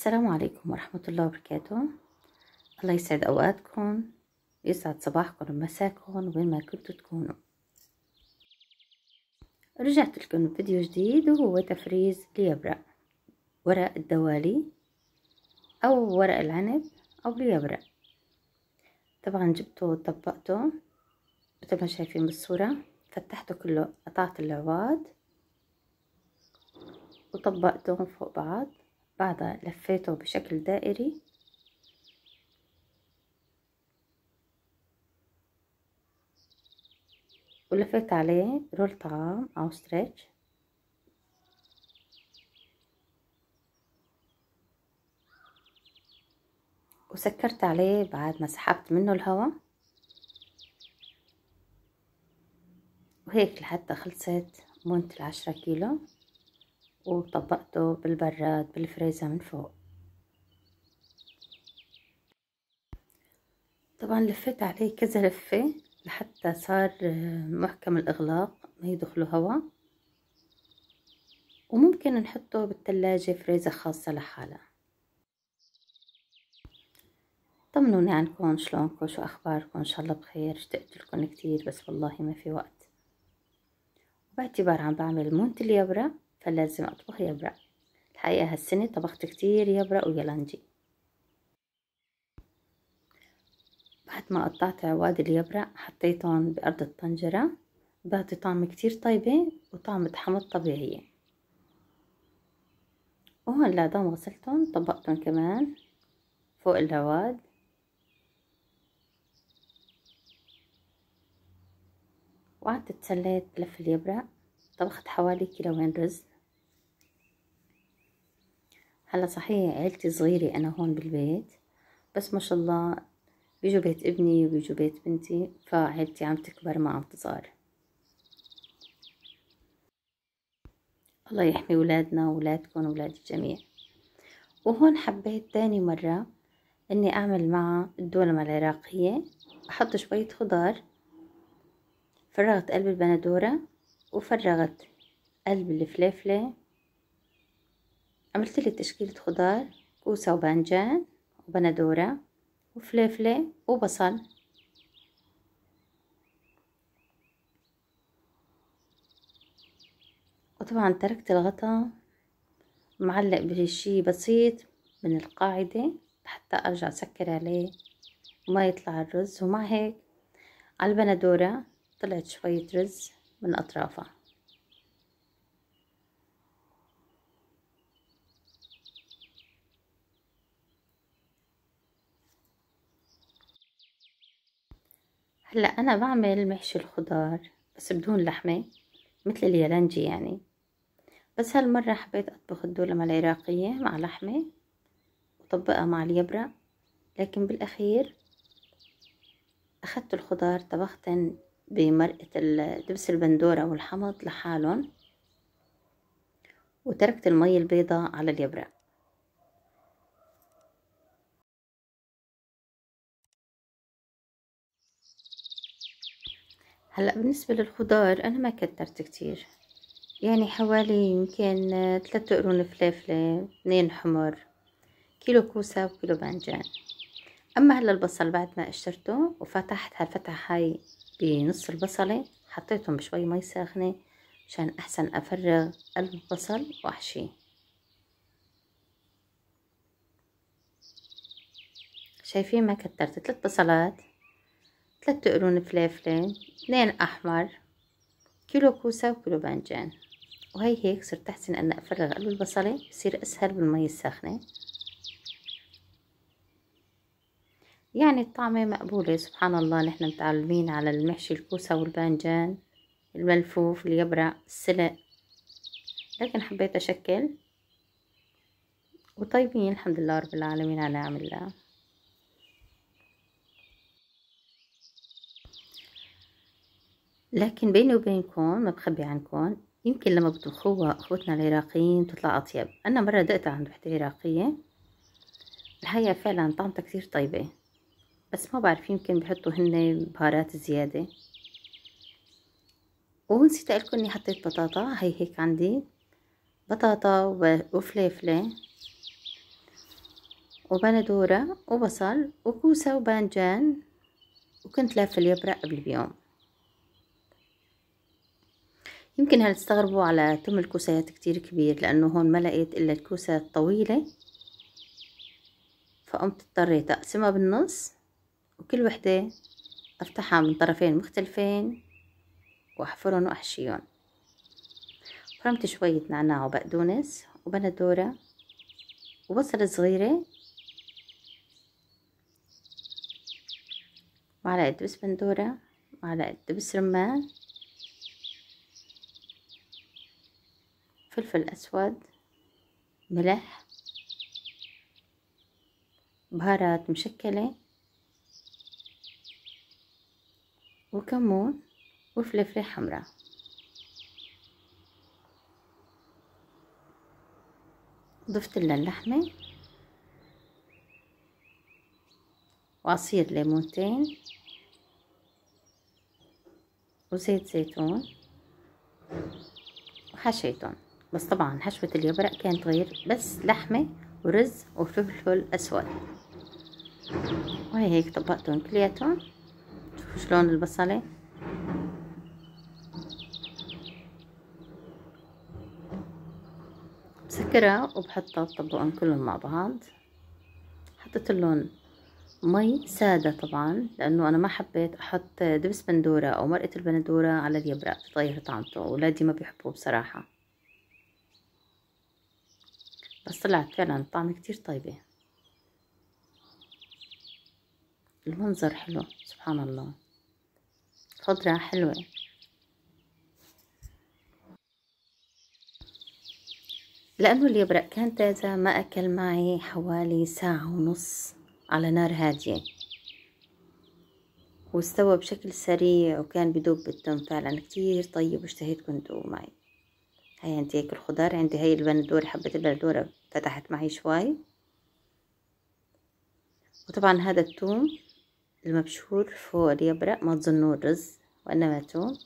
السلام عليكم ورحمة الله وبركاته الله يسعد أوقاتكم ويسعد صباحكم ومساكم وين ما كنتوا تكونوا رجعت لكم بفيديو جديد وهو تفريز ليبرا ورق الدوالي أو ورق العنب أو ليبرا طبعا جبته وطبقته مثل ما شايفين بالصورة فتحته كله قطعت العواد وطبقتهم فوق بعض بعدها لفيته بشكل دائري ولفيت عليه رول طعام أو ستريتش وسكرت عليه بعد ما سحبت منه الهواء وهيك لحتى خلصت مونت العشرة كيلو وطبقته بالبراد بالفريزة من فوق طبعا لفيت عليه كذا لفة لحتى صار آه، محكم الإغلاق ما يدخله هواء وممكن نحطه بالتلاجة فريزة خاصة لحالها طمنوني عنكم شلونكم شو أخباركم إن شاء الله بخير اشتقت لكم كتير بس والله ما في وقت باعتبار عم بعمل مونت اليابرة فلازم أطبخ يبرق الحقيقة هالسنة طبخت كتير يبرق ويلانجي بعد ما قطعت عواد اليبرق حطيتهم بأرض الطنجرة بعطي طعم كتير طيبة وطعمة حمض طبيعية وهون لعدهم غسلتهم طبقتهم كمان فوق العواد وقعدت تسليت لف اليبرق طبخت حوالي كيلوين رز هلا صحيح عيلتي صغيرة أنا هون بالبيت بس ما شاء الله بيجوا بيت ابني وبيجوا بيت بنتي فعيلتي عم تكبر ما عم تصغر الله يحمي ولادنا وولادكم وولاد الجميع وهون حبيت تاني مرة اني اعمل مع الدولمة العراقية احط شوية خضار فرغت قلب البندورة وفرغت قلب الفليفلة عملت لي تشكيلة خضار كوسة وبانجان وبندورة وفلفلة وبصل وطبعا تركت الغطا معلق بشي بسيط من القاعدة حتى أرجع أسكر عليه وما يطلع الرز ومع هيك على البندورة طلعت شوية رز من أطرافها هلا انا بعمل محشي الخضار بس بدون لحمه مثل اليالنجي يعني بس هالمره حبيت اطبخ الدولمه العراقيه مع لحمه وطبقها مع اليبره لكن بالاخير اخذت الخضار طبختن بمرقه دبس البندوره والحمض لحالهم وتركت المي البيضاء على اليبره هلا بالنسبه للخضار انا ما كترت كتير يعني حوالي يمكن ثلاثة قرون فلافله اثنين حمر كيلو كوسه وكيلو بانجان اما هلا البصل بعد ما اشترته وفتحت هالفتحه هاي بنص البصله حطيتهم بشوي مي ساخنه مشان احسن افرغ قلب البصل واحشيه شايفين ما كترت ثلاث بصلات ثلاثة قرون فلافلين اثنين أحمر كيلو كوسة وكيلو بانجان وهي هيك صرت أحسن أن أفرغ قلب البصلة بصير أسهل بالمي الساخنة يعني الطعمة مقبولة سبحان الله نحن متعلمين على المحشي الكوسة والبانجان الملفوف اليبرق السلق لكن حبيت أشكل وطيبين الحمد لله رب العالمين على نعم الله لكن بيني وبينكم ما بخبي عنكم يمكن لما بتطبخوها اخوتنا العراقيين بتطلع اطيب انا مره دقتها عند وحده عراقيه الحقيقه فعلا طعمتها كثير طيبه بس ما بعرف يمكن بحطوا هن بهارات زياده ونسيت لكم اني حطيت بطاطا هي هيك عندي بطاطا وفليفله وبندوره وبصل وكوسه وبانجان وكنت لافه اليبرق قبل بيوم يمكن هنستغربوا على تم الكوسات كتير كبير لأنه هون ما لقيت إلا الكوسة الطويلة فقمت اضطريت أقسمها بالنص وكل وحدة أفتحها من طرفين مختلفين وأحفرهم وأحشيهم فرمت شوية نعناع وبقدونس وبندورة وبصلة صغيرة معلقة دبس بندورة معلقة دبس رمان فلفل أسود ملح بهارات مشكلة وكمون وفلفلة حمراء ضفت لنا اللحمة وعصير ليمونتين وزيت زيتون وحشيتهم بس طبعا حشوة اليبرق كانت غير بس لحمة ورز وفلفل أسود وهي هيك طبقتهم كلياتهم شوفوا شلون البصلة بسكرها وبحطها بطبقهم كلهم مع بعض حطيت لهم مي سادة طبعا لأنه أنا ما حبيت أحط دبس بندورة أو مرقة البندورة على اليبرق تغير طعمته أولادي ما بيحبوه بصراحة بس طلعت فعلا طعمة كتير طيبة المنظر حلو سبحان الله خضرة حلوة لأنه اليبرق كان تازة ما أكل معي حوالي ساعة ونص على نار هادية واستوى بشكل سريع وكان بدوب بالتم فعلا كتير طيب واشتهيت كنت معي هاي عندي هيك الخضار عندي هاي البندورة حبة البندورة فتحت معي شوي وطبعا هذا التوم المبشور فوق اليبرق ما تظنوه رز وإنما توم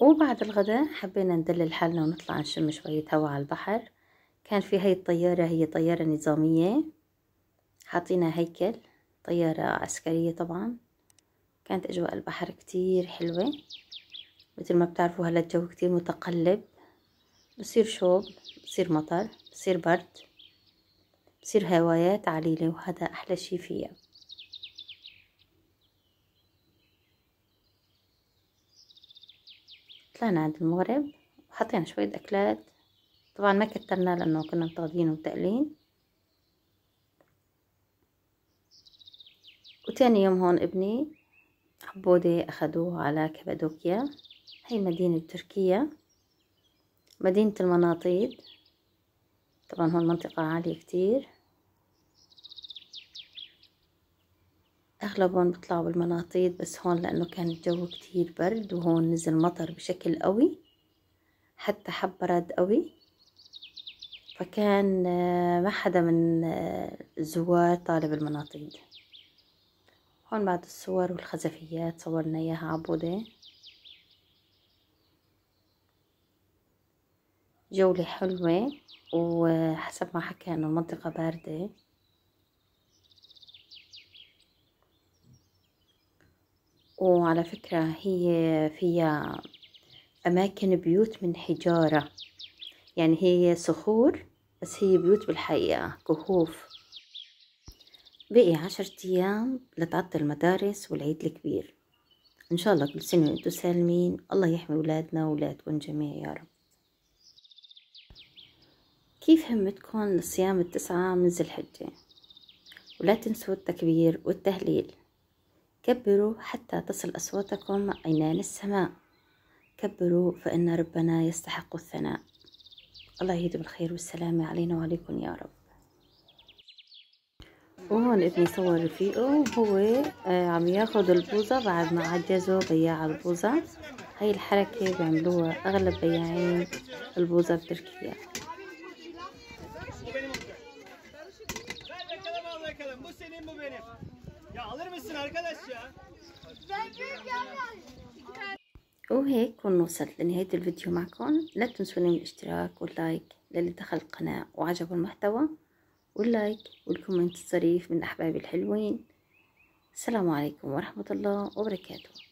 وبعد الغداء حبينا ندلل حالنا ونطلع نشم شوية هوا على البحر كان في هاي الطيارة هي طيارة نظامية حاطينا هيكل طيارة عسكرية طبعا كانت أجواء البحر كتير حلوة مثل ما بتعرفوا هلا الجو كتير متقلب بصير شوب بصير مطر بصير برد بصير هوايات عليلة وهذا أحلى شي فيها طلعنا عند المغرب وحطينا شوية أكلات طبعا ما كترنا لأنه كنا متغذين ومتقلين وتاني يوم هون ابني حبودي أخدوه على كبادوكيا هاي مدينة تركيا مدينة المناطيد طبعا هون منطقة عالية كتير أغلبهم بيطلعوا بالمناطيد بس هون لأنه كان الجو كتير برد وهون نزل مطر بشكل قوي حتى حب برد قوي فكان آه، ما حدا من آه، الزوار طالب المناطيد هون بعد الصور والخزفيات صورنا إياها عبودة جولة حلوة وحسب ما حكى انه المنطقة باردة وعلى فكرة هي فيها أماكن بيوت من حجارة يعني هي صخور بس هي بيوت بالحقيقة كهوف بقي عشرة أيام لتعطل المدارس والعيد الكبير إن شاء الله كل سنة وأنتم سالمين الله يحمي ولادنا وولادكم جميع يا رب كيف همتكم صيام التسعة من ذي الحجة ولا تنسوا التكبير والتهليل كبروا حتى تصل أصواتكم عينان السماء كبروا فإن ربنا يستحق الثناء الله يهدي بالخير والسلامة علينا وعليكم يا رب وهون ابني صور رفيقه وهو آه، عم ياخد البوزة بعد ما عجزه بياع البوزة هاي الحركة بيعملوها أغلب بياعين البوزة بتركيا annem bu benim. Ya alır mısın arkadaş ya? Ben bir وهيك كون وصلت لنهاية الفيديو معكم لا تنسوني من الاشتراك واللايك للي دخل القناة وعجب المحتوى واللايك والكومنت الظريف من أحبابي الحلوين السلام عليكم ورحمة الله وبركاته